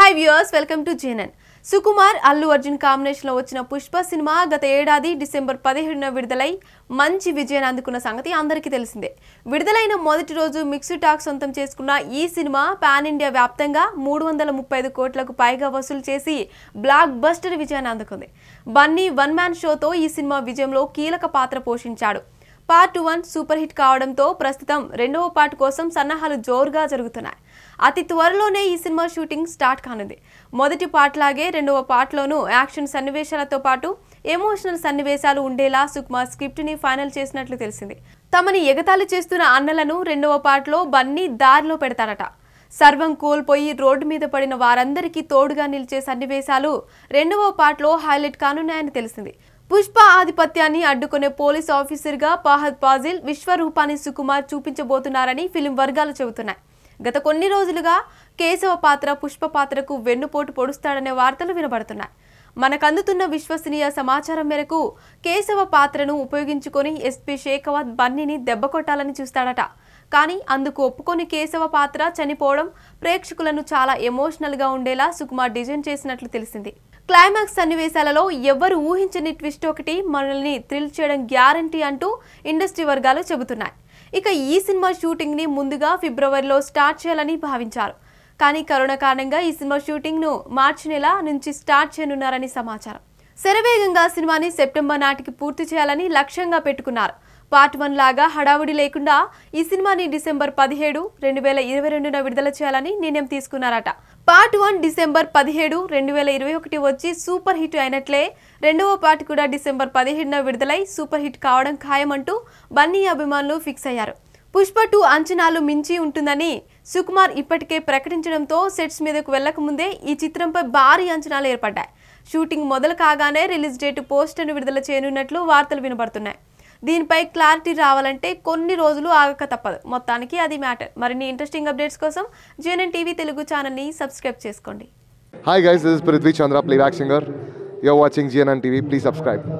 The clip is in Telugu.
హాయ్ వ్యూయర్స్ వెల్కమ్ టు జేనన్ సుకుమార్ అల్లు అర్జున్ కాంబినేషన్లో వచ్చిన పుష్ప సినిమా గత ఏడాది డిసెంబర్ పదిహేడున విడుదలై మంచి విజయాన్ని అందుకున్న సంగతి అందరికీ తెలిసిందే విడుదలైన మొదటి రోజు మిక్స్డ్ టాక్ సొంతం చేసుకున్న ఈ సినిమా పాన్ ఇండియా వ్యాప్తంగా మూడు వందల ముప్పై ఐదు కోట్లకు పైగా వసూలు చేసి బ్లాక్ బస్టర్ విజయాన్ని అందుకుంది బన్నీ వన్ మ్యాన్ షోతో ఈ సినిమా విజయంలో కీలక పాత్ర పోషించాడు పార్ట్ వన్ సూపర్ హిట్ కావడంతో ప్రస్తుతం రెండవ పార్ట్ కోసం సన్నాహాలు జోరుగా జరుగుతున్నాయి అతి త్వరలోనే ఈ సినిమా షూటింగ్ స్టార్ట్ కానుంది మొదటి పార్ట్ లాగే రెండవ పార్ట్లోనూ యాక్షన్ సన్నివేశాలతో పాటు ఎమోషనల్ సన్నివేశాలు ఉండేలా సుకుమార్ స్క్రిప్ట్ని ఫైనల్ చేసినట్లు తెలిసింది తమని ఎగతాళి చేస్తున్న అన్నలను రెండవ పార్ట్లో బన్నీ దారిలో పెడతారట సర్వం కోల్పోయి రోడ్డు మీద పడిన వారందరికీ తోడుగా నిలిచే సన్నివేశాలు రెండవ పార్ట్లో హైలైట్ కానున్నాయని తెలిసింది పుష్ప ఆధిపత్యాన్ని అడ్డుకునే పోలీస్ ఆఫీసర్గా పాహద్ పాజిల్ విశ్వరూపాన్ని సుకుమార్ చూపించబోతున్నారని ఫిలిం వర్గాలు చెబుతున్నాయి గత కొన్ని రోజులుగా కేశవ పాత్ర పుష్ప పాత్రకు వెన్నుపోటు పొడుస్తాడనే వార్తలు వినబడుతున్నాయి మనకందుతున్న విశ్వసనీయ సమాచారం మేరకు కేశవ పాత్రను ఉపయోగించుకొని ఎస్పీ షేఖవత్ బన్నీని దెబ్బ కొట్టాలని చూస్తాడట కానీ అందుకు ఒప్పుకొని కేశవ పాత్ర చనిపోవడం ప్రేక్షకులను చాలా ఎమోషనల్గా ఉండేలా సుకుమార్ డిజైన్ చేసినట్లు తెలిసింది క్లైమాక్స్ సన్నివేశాలలో ఎవరు ఊహించని ట్విస్ట్ ఒకటి మనల్ని థ్రిల్ చేయడం గ్యారంటీ అంటూ ఇండస్ట్రీ వర్గాలు చెబుతున్నాయి ఇక ఈ సినిమా షూటింగ్ని ముందుగా ఫిబ్రవరిలో స్టార్ట్ చేయాలని భావించారు కానీ కరోనా కారణంగా ఈ సినిమా షూటింగ్ను మార్చి నెల నుంచి స్టార్ట్ చేయనున్నారని సమాచారం శరవేగంగా సినిమాని సెప్టెంబర్ నాటికి పూర్తి చేయాలని లక్ష్యంగా పెట్టుకున్నారు పార్ట్ వన్ లాగా హడావుడి లేకుండా ఈ సినిమాని డిసెంబర్ పదిహేడు రెండు వేల ఇరవై రెండున విడుదల చేయాలని నిర్ణయం తీసుకున్నారట పార్ట్ వన్ డిసెంబర్ పదిహేడు రెండు వేల ఇరవై ఒకటి వచ్చి సూపర్ హిట్ అయినట్లే రెండవ పార్ట్ కూడా డిసెంబర్ పదిహేడున విడుదలై సూపర్ హిట్ కావడం ఖాయమంటూ బన్నీ అభిమానులు ఫిక్స్ అయ్యారు పుష్ప టూ అంచనాలు మించి ఉంటుందని సుకుమార్ ఇప్పటికే ప్రకటించడంతో సెట్స్ మీదకు వెళ్లకముందే ఈ చిత్రంపై భారీ అంచనాలు ఏర్పడ్డాయి షూటింగ్ మొదలు కాగానే రిలీజ్ డేట్ పోస్టర్ను విడుదల చేయనున్నట్లు వార్తలు వినబడుతున్నాయి దీనిపై క్లారిటీ రావాలంటే కొన్ని రోజులు ఆగక తప్పదు మొత్తానికి అది మ్యాటర్ మరిన్ని ఇంట్రెస్టింగ్ అప్డేట్స్ కోసం జిఎన్ఎన్ టీవీ తెలుగు ఛానల్ని సబ్స్క్రైబ్ చేసుకోండి hi guys this is Prithvi Chandra rock singer you're watching GNN TV please subscribe